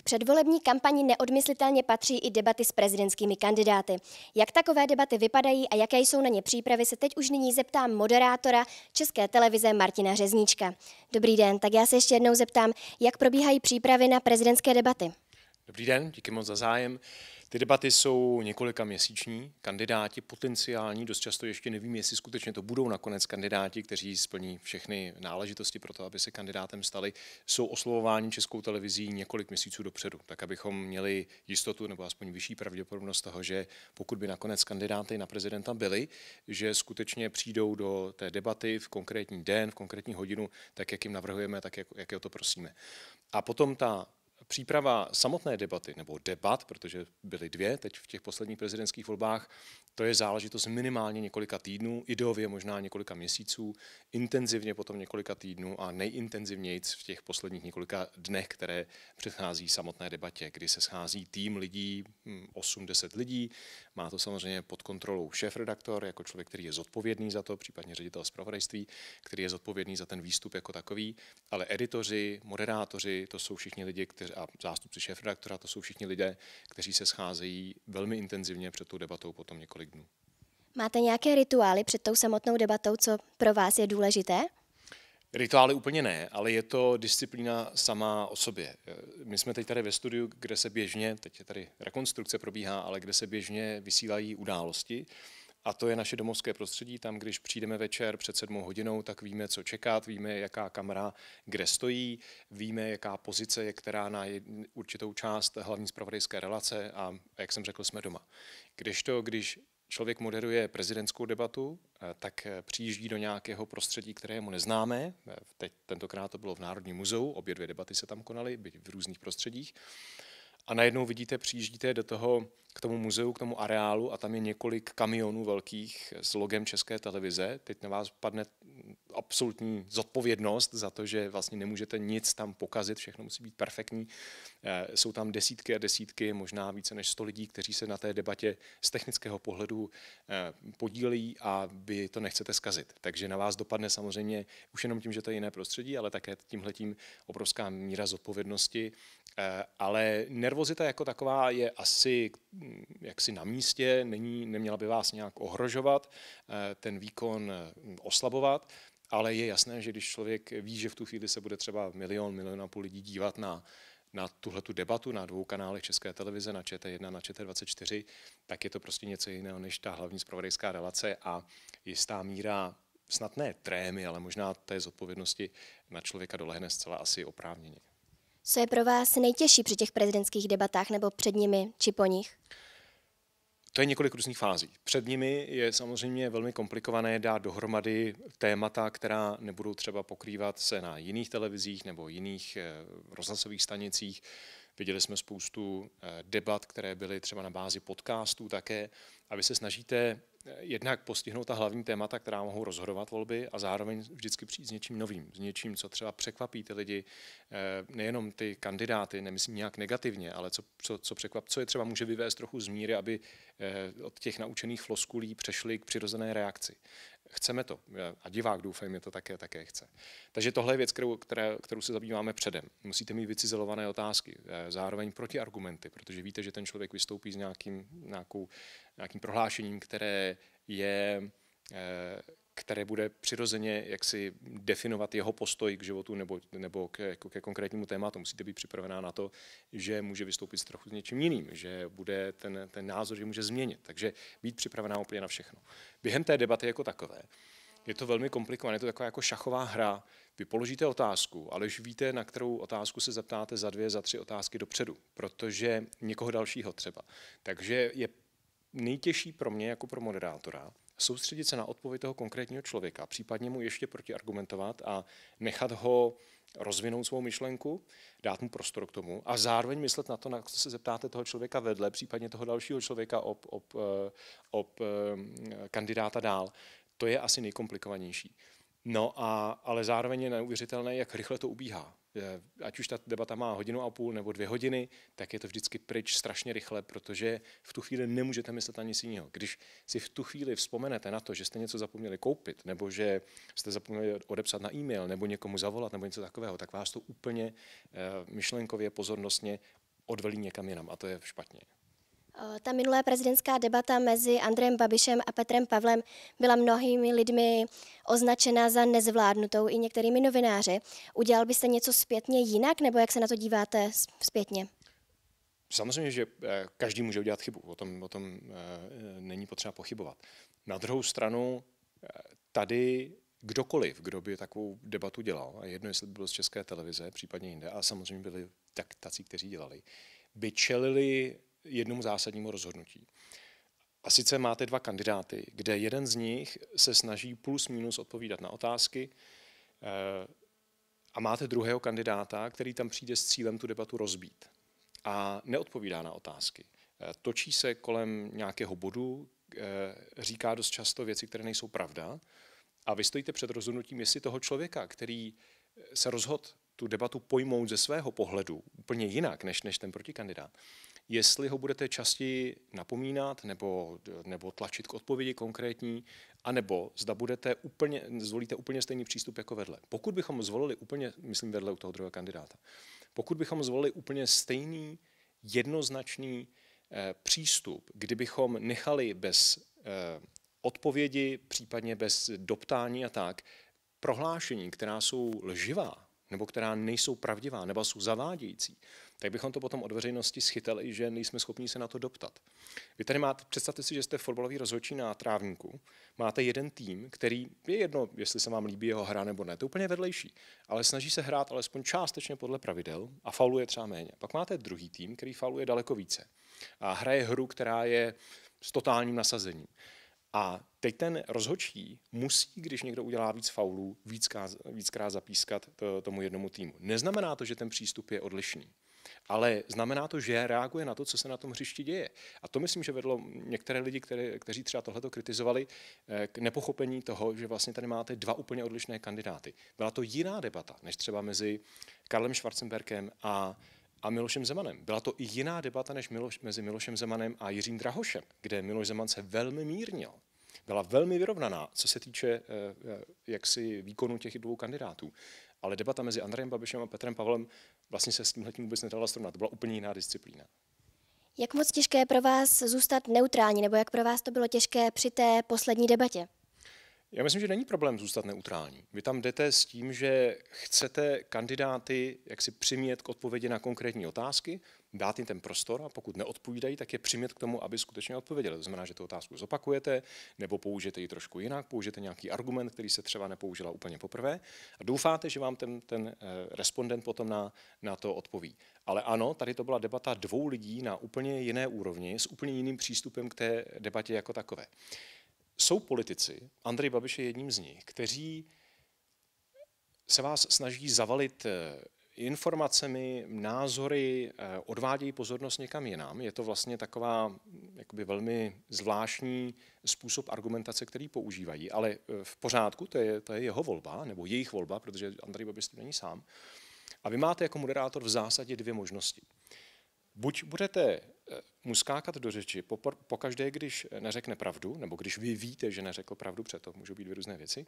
K předvolební kampani neodmyslitelně patří i debaty s prezidentskými kandidáty. Jak takové debaty vypadají a jaké jsou na ně přípravy, se teď už nyní zeptám moderátora České televize Martina Řezníčka. Dobrý den, tak já se ještě jednou zeptám, jak probíhají přípravy na prezidentské debaty. Dobrý den, díky moc za zájem. Ty debaty jsou několika měsíční. Kandidáti potenciální, dost často ještě nevím, jestli skutečně to budou nakonec kandidáti, kteří splní všechny náležitosti pro to, aby se kandidátem stali, jsou oslovováni českou televizí několik měsíců dopředu, tak abychom měli jistotu nebo aspoň vyšší pravděpodobnost toho, že pokud by nakonec kandidáty na prezidenta byli, že skutečně přijdou do té debaty v konkrétní den, v konkrétní hodinu, tak jak jim navrhujeme, tak jak, jak je o to prosíme. A potom ta Příprava samotné debaty, nebo debat, protože byly dvě teď v těch posledních prezidentských volbách, to je záležitost minimálně několika týdnů, ideově možná několika měsíců, intenzivně potom několika týdnů a nejintenzivněji v těch posledních několika dnech, které předchází samotné debatě, kdy se schází tým lidí, 8-10 hm, lidí, má to samozřejmě pod kontrolou šéf-redaktor, jako člověk, který je zodpovědný za to, případně ředitel zpravodajství, který je zodpovědný za ten výstup jako takový, ale editoři, moderátoři, to jsou všichni lidi, kteří a zástupci šéfredaktora, to jsou všichni lidé, kteří se scházejí velmi intenzivně před tou debatou potom několik dnů. Máte nějaké rituály před tou samotnou debatou, co pro vás je důležité? Rituály úplně ne, ale je to disciplína sama o sobě. My jsme teď tady ve studiu, kde se běžně, teď je tady rekonstrukce probíhá, ale kde se běžně vysílají události. A to je naše domovské prostředí. Tam, když přijdeme večer před sedmou hodinou, tak víme, co čekat, víme, jaká kamera kde stojí, víme, jaká pozice je, která na určitou část hlavní zpravodajské relace a, jak jsem řekl, jsme doma. Když to, když člověk moderuje prezidentskou debatu, eh, tak eh, přijíždí do nějakého prostředí, které mu neznáme. Eh, teď, tentokrát to bylo v Národním muzeu, obě dvě debaty se tam konaly, byť v různých prostředích. A najednou vidíte, přijíždíte do toho k tomu muzeu, k tomu areálu a tam je několik kamionů velkých s logem České televize. Teď na vás padne absolutní zodpovědnost za to, že vlastně nemůžete nic tam pokazit, všechno musí být perfektní. Eh, jsou tam desítky a desítky, možná více než sto lidí, kteří se na té debatě z technického pohledu eh, podílejí a vy to nechcete skazit. Takže na vás dopadne samozřejmě už jenom tím, že to je jiné prostředí, ale také tímhletím obrovská míra zodpovědnosti. Eh, ale nervozita jako taková je asi Mm, jaksi na místě, není, neměla by vás nějak ohrožovat, eh, ten výkon eh, oslabovat, ale je jasné, že když člověk ví, že v tu chvíli se bude třeba milion, milion a půl lidí dívat na, na tuhle tu debatu na dvou kanálech České televize, na ČT1, na ČT24, tak je to prostě něco jiného než ta hlavní zpravodajská relace a jistá míra snad ne trémy, ale možná té zodpovědnosti na člověka dolehne zcela asi oprávněně. Co je pro vás nejtěžší při těch prezidentských debatách nebo před nimi či po nich? To je několik různých fází. Před nimi je samozřejmě velmi komplikované dát dohromady témata, která nebudou třeba pokrývat se na jiných televizích nebo jiných eh, rozhlasových stanicích. Viděli jsme spoustu eh, debat, které byly třeba na bázi podcastů také. A vy se snažíte eh, jednak postihnout ta hlavní témata, která mohou rozhodovat volby a zároveň vždycky přijít s něčím novým, s něčím, co třeba překvapí ty lidi, eh, nejenom ty kandidáty, nemyslím nějak negativně, ale co, co, co překvap, co je třeba může vyvést trochu z míry, aby od těch naučených floskulí přešli k přirozené reakci chceme to. Eh, a divák, doufejme, to také také chce. Takže tohle je věc, kterou, které, kterou se zabýváme předem. Musíte mít vycizelované otázky, eh, zároveň protiargumenty, protože víte, že ten člověk vystoupí s nějakým, nějakou, nějakým prohlášením, které je eh, které bude přirozeně jaksi definovat jeho postoj k životu nebo, nebo ke, jako ke konkrétnímu tématu. Musíte být připravená na to, že může vystoupit s trochu s něčím jiným, že bude ten, ten názor, že může změnit. Takže být připravená úplně na všechno. Během té debaty jako takové je to velmi komplikované, je to taková jako šachová hra. Vy položíte otázku, ale už víte, na kterou otázku se zeptáte za dvě, za tři otázky dopředu, protože někoho dalšího třeba. Takže je nejtěžší pro mě jako pro moderátora soustředit se na odpověď toho konkrétního člověka, případně mu ještě protiargumentovat a nechat ho rozvinout svou myšlenku, dát mu prostor k tomu a zároveň myslet na to, na co se zeptáte toho člověka vedle, případně toho dalšího člověka ob, ob, eh, ob eh, kandidáta dál. To je asi nejkomplikovanější. No a, ale zároveň je neuvěřitelné, jak rychle to ubíhá. Eh, ať už ta debata má hodinu a půl nebo dvě hodiny, tak je to vždycky pryč strašně rychle, protože v tu chvíli nemůžete myslet ani nic jiného. Když si v tu chvíli vzpomenete na to, že jste něco zapomněli koupit, nebo že jste zapomněli odepsat na e-mail, nebo někomu zavolat, nebo něco takového, tak vás to úplně eh, myšlenkově, pozornostně odvelí někam jinam a to je špatně. Eh, ta minulá prezidentská debata mezi Andrejem Babišem a Petrem Pavlem byla mnohými lidmi označena za nezvládnutou i některými novináři. Udělal byste něco zpětně jinak, nebo jak se na to díváte zpětně? Samozřejmě, že eh, každý může udělat chybu, o tom, o tom eh, není potřeba pochybovat. Na druhou stranu, tady kdokoliv, kdo by takovou debatu dělal, a jedno, jestli by byl z české televize, případně jinde, a samozřejmě byli tak tací, kteří dělali, by čelili jednomu zásadnímu rozhodnutí. A sice máte dva kandidáty, kde jeden z nich se snaží plus minus odpovídat na otázky eh, a máte druhého kandidáta, který tam přijde s cílem tu debatu rozbít a neodpovídá na otázky. Eh, točí se kolem nějakého bodu, eh, říká dost často věci, které nejsou pravda a vy stojíte před rozhodnutím, jestli toho člověka, který se rozhodl tu debatu pojmout ze svého pohledu úplně jinak, než, než ten protikandidát, jestli ho budete častěji napomínat nebo, nebo tlačit k odpovědi konkrétní, anebo zda budete úplně, zvolíte úplně stejný přístup jako vedle. Pokud bychom zvolili úplně, myslím vedle u toho druhého kandidáta, pokud bychom zvolili úplně stejný, jednoznačný eh, přístup, kdybychom nechali bez eh, odpovědi, případně bez doptání a tak, prohlášení, která jsou lživá, nebo která nejsou pravdivá, nebo jsou zavádějící, tak bychom to potom od veřejnosti schytali, že nejsme schopni se na to doptat. Vy tady máte, představte si, že jste fotbalový rozhodčí na trávníku, máte jeden tým, který je jedno, jestli se vám líbí jeho hra nebo ne, to je úplně vedlejší, ale snaží se hrát alespoň částečně podle pravidel a fauluje třeba méně. Pak máte druhý tým, který fauluje daleko více a hraje hru, která je s totálním nasazením. A teď ten rozhodčí musí, když někdo udělá víc faulů, víckrát, víckrát zapískat to, tomu jednomu týmu. Neznamená to, že ten přístup je odlišný ale znamená to, že reaguje na to, co se na tom hřišti děje. A to myslím, že vedlo některé lidi, které, kteří třeba tohleto kritizovali, eh, k nepochopení toho, že vlastně tady máte dva úplně odlišné kandidáty. Byla to jiná debata, než třeba mezi Karlem Schwarzenbergem a a Milošem Zemanem. Byla to i jiná debata než Miloš, mezi Milošem Zemanem a Jiřím Drahošem, kde Miloš Zeman se velmi mírnil. Byla velmi vyrovnaná, co se týče eh, eh jaksi výkonu těch dvou kandidátů. Ale debata mezi Andrejem Babišem a Petrem Pavlem vlastně se s tím vůbec nedala srovnat. To byla úplně jiná disciplína. Jak moc těžké je pro vás zůstat neutrální, nebo jak pro vás to bylo těžké při té poslední debatě? Já myslím, že není problém zůstat neutrální. Vy tam jdete s tím, že chcete kandidáty jak si přimět k odpovědi na konkrétní otázky, dát jim ten prostor a pokud neodpovídají, tak je přimět k tomu, aby skutečně odpověděli. To znamená, že tu otázku zopakujete nebo použijete ji trošku jinak, použijete nějaký argument, který se třeba nepoužila úplně poprvé a doufáte, že vám ten, ten eh, respondent potom na, na to odpoví. Ale ano, tady to byla debata dvou lidí na úplně jiné úrovni s úplně jiným přístupem k té debatě jako takové jsou politici, Andrej Babiš je jedním z nich, kteří se vás snaží zavalit eh, informacemi, názory, eh, odvádějí pozornost někam jinam. Je to vlastně taková hm, jakoby velmi zvláštní způsob argumentace, který používají, ale eh, v pořádku, to je, to je jeho volba, nebo jejich volba, protože Andrej Babiš tím není sám. A vy máte jako moderátor v zásadě dvě možnosti. Buď budete mu skákat do řeči pokaždé, když neřekne pravdu, nebo když vy víte, že neřekl pravdu, přeto můžou být různé věci,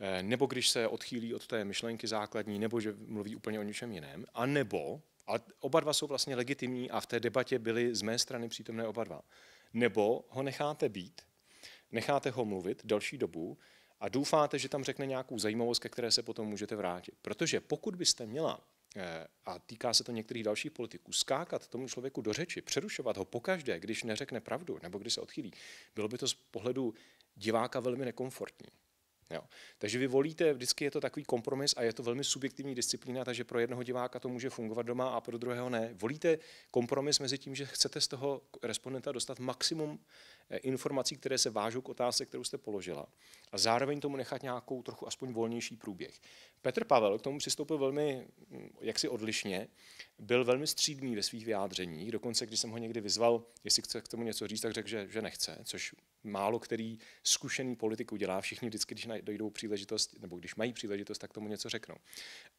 eh, nebo když se odchýlí od té myšlenky základní, nebo že mluví úplně o něčem jiném, a nebo, a oba dva jsou vlastně legitimní a v té debatě byly z mé strany přítomné oba dva, nebo ho necháte být, necháte ho mluvit další dobu a doufáte, že tam řekne nějakou zajímavost, ke které se potom můžete vrátit. Protože pokud byste měla Eh, a týká se to některých dalších politiků, skákat tomu člověku do řeči, přerušovat ho pokaždé, když neřekne pravdu nebo když se odchýlí, bylo by to z pohledu diváka velmi nekomfortní. Jo. Takže vy volíte, vždycky je to takový kompromis a je to velmi subjektivní disciplína, takže pro jednoho diváka to může fungovat doma a pro druhého ne. Volíte kompromis mezi tím, že chcete z toho respondenta dostat maximum Eh, informací, které se vážou k otázce, kterou jste položila, a zároveň tomu nechat nějakou trochu aspoň volnější průběh. Petr Pavel k tomu přistoupil velmi mm, jaksi odlišně, byl velmi střídmý ve svých vyjádřeních, dokonce když jsem ho někdy vyzval, jestli chce k tomu něco říct, tak řekl, že, že nechce, což málo který zkušený politik udělá. Všichni vždycky, když dojdou příležitost, nebo když mají příležitost, tak tomu něco řeknou.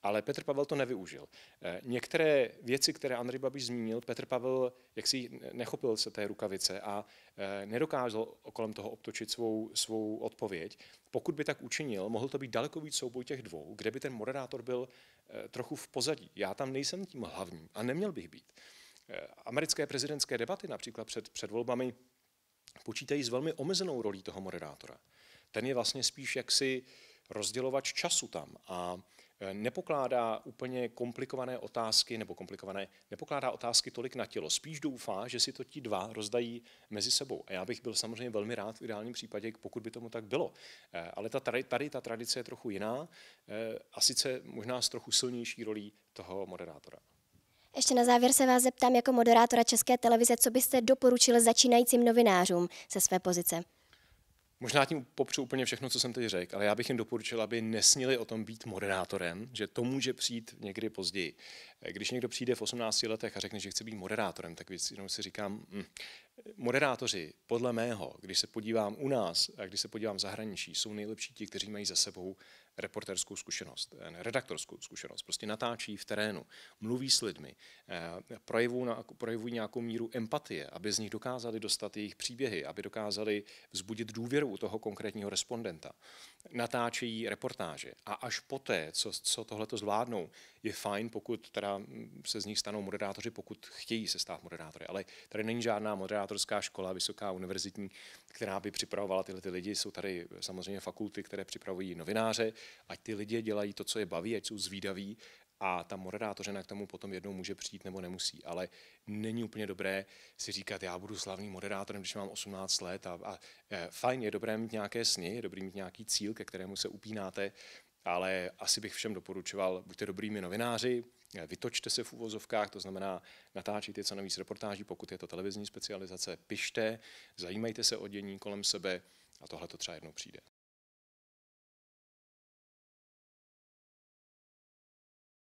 Ale Petr Pavel to nevyužil. Eh, některé věci, které Andrej Babiš zmínil, Petr Pavel jaksi nechopil se té rukavice a Eh, nedokázal kolem toho obtočit svou, svou odpověď. Pokud by tak učinil, mohl to být daleko víc souboj těch dvou, kde by ten moderátor byl eh, trochu v pozadí. Já tam nejsem tím hlavním a neměl bych být. Eh, americké prezidentské debaty například před, před volbami počítají s velmi omezenou rolí toho moderátora. Ten je vlastně spíš jaksi rozdělovač času tam a Eh, nepokládá úplně komplikované otázky, nebo komplikované, nepokládá otázky tolik na tělo. Spíš doufá, že si to ti dva rozdají mezi sebou. A já bych byl samozřejmě velmi rád v ideálním případě, pokud by tomu tak bylo. Eh, ale ta, tady, tady ta tradice je trochu jiná eh, a sice možná s trochu silnější rolí toho moderátora. Ještě na závěr se vás zeptám jako moderátora České televize, co byste doporučil začínajícím novinářům ze své pozice? Možná tím popřu úplně všechno, co jsem teď řekl, ale já bych jim doporučil, aby nesnili o tom být moderátorem, že to může přijít někdy později. Eh, když někdo přijde v 18 letech a řekne, že chce být moderátorem, tak většinou si říkám, hm, moderátoři, podle mého, když se podívám u nás a když se podívám v zahraničí, jsou nejlepší ti, kteří mají za sebou reporterskou zkušenost, eh, redaktorskou zkušenost, prostě natáčí v terénu, mluví s lidmi, eh, projevují, nějakou míru empatie, aby z nich dokázali dostat jejich příběhy, aby dokázali vzbudit důvěru u toho konkrétního respondenta. Natáčejí reportáže a až poté, co, co to zvládnou, je fajn, pokud teda mm, se z nich stanou moderátoři, pokud chtějí se stát moderátory. Ale tady není žádná moderátorská škola, vysoká univerzitní, která by připravovala tyhle ty lidi. Jsou tady samozřejmě fakulty, které připravují novináře, ať ty lidi dělají to, co je baví, ať jsou zvídaví a ta moderátořena k tomu potom jednou může přijít nebo nemusí. Ale není úplně dobré si říkat, já budu slavný moderátorem, když mám 18 let. A, a e, fajn, je dobré mít nějaké sny, je dobrý mít nějaký cíl, ke kterému se upínáte, ale asi bych všem doporučoval, buďte dobrými novináři, e, vytočte se v úvozovkách, to znamená natáčíte co navíc reportáží, pokud je to televizní specializace, pište, zajímejte se o dění kolem sebe a tohle to třeba jednou přijde.